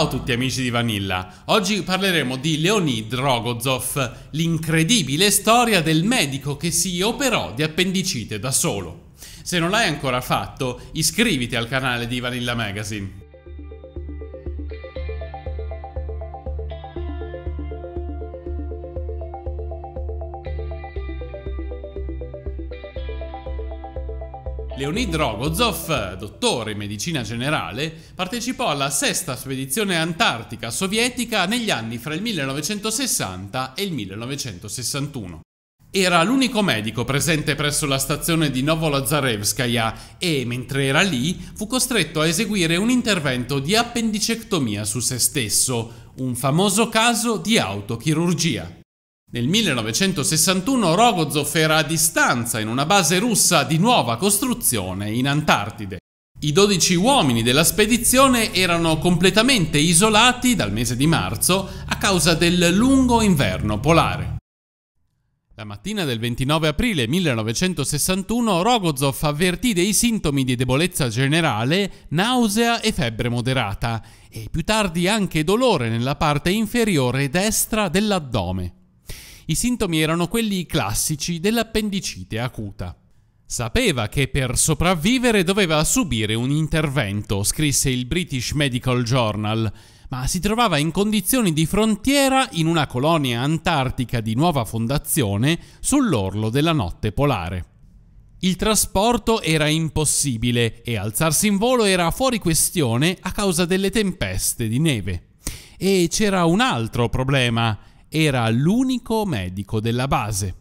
Ciao a tutti amici di Vanilla, oggi parleremo di Leonid Rogozov, l'incredibile storia del medico che si operò di appendicite da solo. Se non l'hai ancora fatto, iscriviti al canale di Vanilla Magazine. Leonid Rogozov, dottore in medicina generale, partecipò alla sesta spedizione antartica sovietica negli anni fra il 1960 e il 1961. Era l'unico medico presente presso la stazione di Novolazarevskaya e, mentre era lì, fu costretto a eseguire un intervento di appendicectomia su se stesso, un famoso caso di autochirurgia. Nel 1961 Rogozov era a distanza in una base russa di nuova costruzione in Antartide. I 12 uomini della spedizione erano completamente isolati dal mese di marzo a causa del lungo inverno polare. La mattina del 29 aprile 1961 Rogozov avvertì dei sintomi di debolezza generale, nausea e febbre moderata e più tardi anche dolore nella parte inferiore destra dell'addome. I sintomi erano quelli classici dell'appendicite acuta. Sapeva che per sopravvivere doveva subire un intervento, scrisse il British Medical Journal, ma si trovava in condizioni di frontiera in una colonia antartica di nuova fondazione sull'orlo della notte polare. Il trasporto era impossibile e alzarsi in volo era fuori questione a causa delle tempeste di neve. E c'era un altro problema era l'unico medico della base.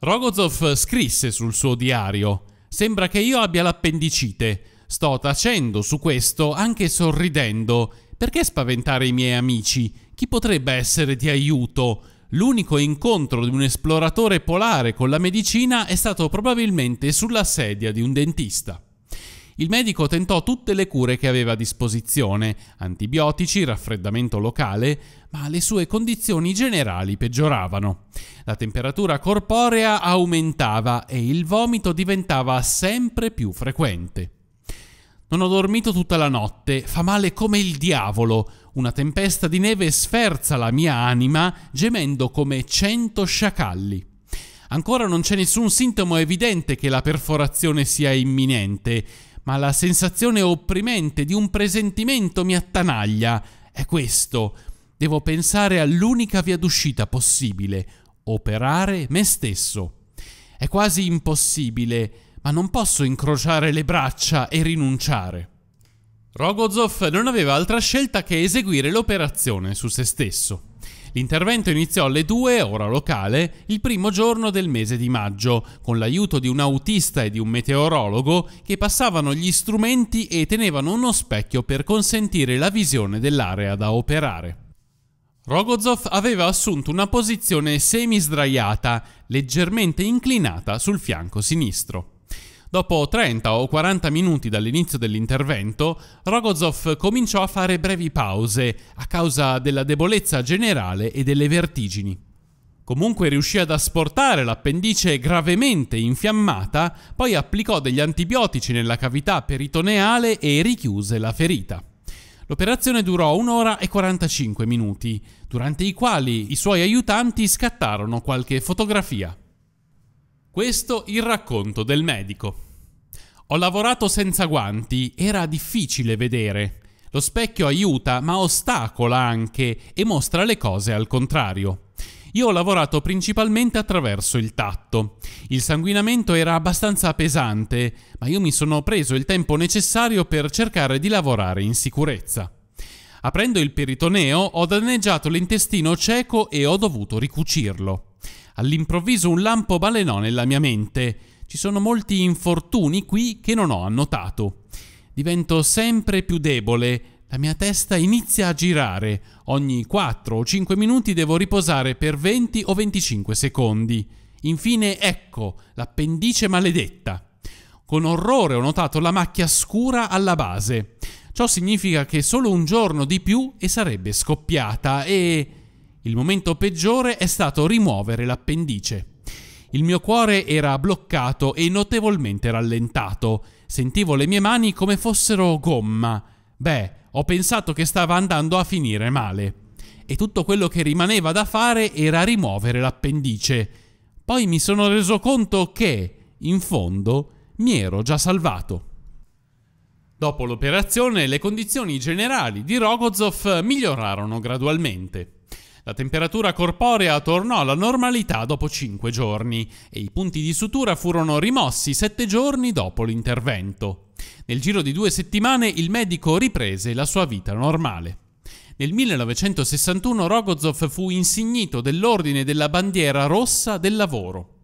Rogozov scrisse sul suo diario Sembra che io abbia l'appendicite. Sto tacendo su questo anche sorridendo. Perché spaventare i miei amici? Chi potrebbe essere di aiuto? L'unico incontro di un esploratore polare con la medicina è stato probabilmente sulla sedia di un dentista. Il medico tentò tutte le cure che aveva a disposizione, antibiotici, raffreddamento locale, ma le sue condizioni generali peggioravano. La temperatura corporea aumentava e il vomito diventava sempre più frequente. Non ho dormito tutta la notte, fa male come il diavolo. Una tempesta di neve sferza la mia anima, gemendo come cento sciacalli. Ancora non c'è nessun sintomo evidente che la perforazione sia imminente, ma la sensazione opprimente di un presentimento mi attanaglia. È questo. Devo pensare all'unica via d'uscita possibile, operare me stesso. È quasi impossibile, ma non posso incrociare le braccia e rinunciare. Rogozov non aveva altra scelta che eseguire l'operazione su se stesso. L'intervento iniziò alle 2, ora locale, il primo giorno del mese di maggio, con l'aiuto di un autista e di un meteorologo che passavano gli strumenti e tenevano uno specchio per consentire la visione dell'area da operare. Rogozov aveva assunto una posizione semi-sdraiata, leggermente inclinata sul fianco sinistro. Dopo 30 o 40 minuti dall'inizio dell'intervento, Rogozov cominciò a fare brevi pause a causa della debolezza generale e delle vertigini. Comunque riuscì ad asportare l'appendice gravemente infiammata, poi applicò degli antibiotici nella cavità peritoneale e richiuse la ferita. L'operazione durò un'ora e 45 minuti, durante i quali i suoi aiutanti scattarono qualche fotografia. Questo il racconto del medico. Ho lavorato senza guanti, era difficile vedere. Lo specchio aiuta, ma ostacola anche e mostra le cose al contrario. Io ho lavorato principalmente attraverso il tatto. Il sanguinamento era abbastanza pesante, ma io mi sono preso il tempo necessario per cercare di lavorare in sicurezza. Aprendo il peritoneo ho danneggiato l'intestino cieco e ho dovuto ricucirlo. All'improvviso un lampo balenò nella mia mente. Ci sono molti infortuni qui che non ho annotato. Divento sempre più debole, la mia testa inizia a girare. Ogni 4 o 5 minuti devo riposare per 20 o 25 secondi. Infine ecco l'appendice maledetta. Con orrore ho notato la macchia scura alla base. Ciò significa che solo un giorno di più e sarebbe scoppiata e... Il momento peggiore è stato rimuovere l'appendice. Il mio cuore era bloccato e notevolmente rallentato. Sentivo le mie mani come fossero gomma. Beh, ho pensato che stava andando a finire male. E tutto quello che rimaneva da fare era rimuovere l'appendice. Poi mi sono reso conto che, in fondo, mi ero già salvato. Dopo l'operazione, le condizioni generali di Rogozov migliorarono gradualmente. La temperatura corporea tornò alla normalità dopo 5 giorni e i punti di sutura furono rimossi 7 giorni dopo l'intervento. Nel giro di due settimane il medico riprese la sua vita normale. Nel 1961 Rogozov fu insignito dell'Ordine della Bandiera Rossa del Lavoro.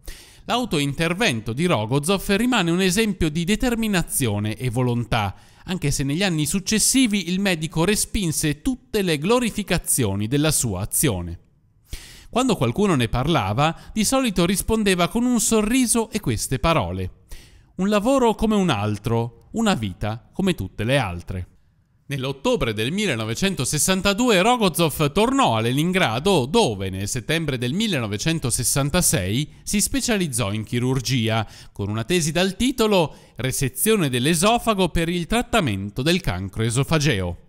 L'autointervento di Rogozov rimane un esempio di determinazione e volontà, anche se negli anni successivi il medico respinse tutte le glorificazioni della sua azione. Quando qualcuno ne parlava, di solito rispondeva con un sorriso e queste parole. Un lavoro come un altro, una vita come tutte le altre. Nell'ottobre del 1962 Rogozov tornò a Leningrado dove nel settembre del 1966 si specializzò in chirurgia con una tesi dal titolo Resezione dell'esofago per il trattamento del cancro esofageo.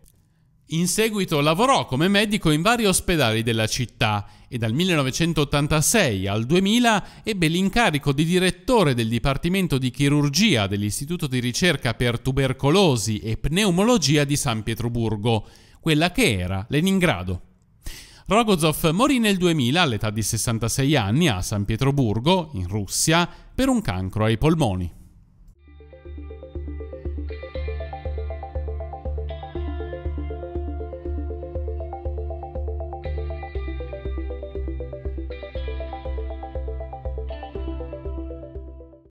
In seguito lavorò come medico in vari ospedali della città e dal 1986 al 2000 ebbe l'incarico di direttore del Dipartimento di Chirurgia dell'Istituto di Ricerca per Tubercolosi e Pneumologia di San Pietroburgo, quella che era Leningrado. Rogozov morì nel 2000 all'età di 66 anni a San Pietroburgo, in Russia, per un cancro ai polmoni.